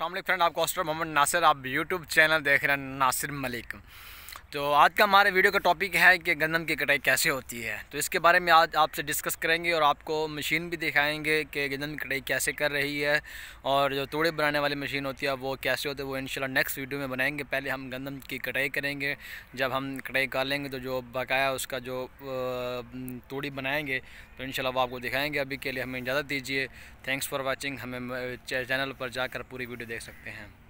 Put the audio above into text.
टॉमलिक friend आपका होस्टर मोहम्मद नासिर आप YouTube channel देख रहे हैं नासिर मलिक तो आज का हमारे वीडियो का टॉपिक है कि गंदम की कटाई कैसे होती है तो इसके बारे में आज आपसे डिस्कस करेंगे और आपको मशीन भी दिखाएंगे कि गंदम की कटाई कैसे कर रही है और जो तोड़े बनाने वाली मशीन होती है वो कैसे होती है वो इंशाल्लाह नेक्स्ट वीडियो में बनाएंगे पहले हम गंदम की कटाई करेंगे जब हम कटाई कर लेंगे तो जो बकाया उसका जो तोड़ी बनाएँगे तो इन वो आपको दिखाएँगे अभी के लिए हमें इजाज़त दीजिए थैंक्स फॉर वॉचिंग हमें चैनल पर जाकर पूरी वीडियो देख सकते हैं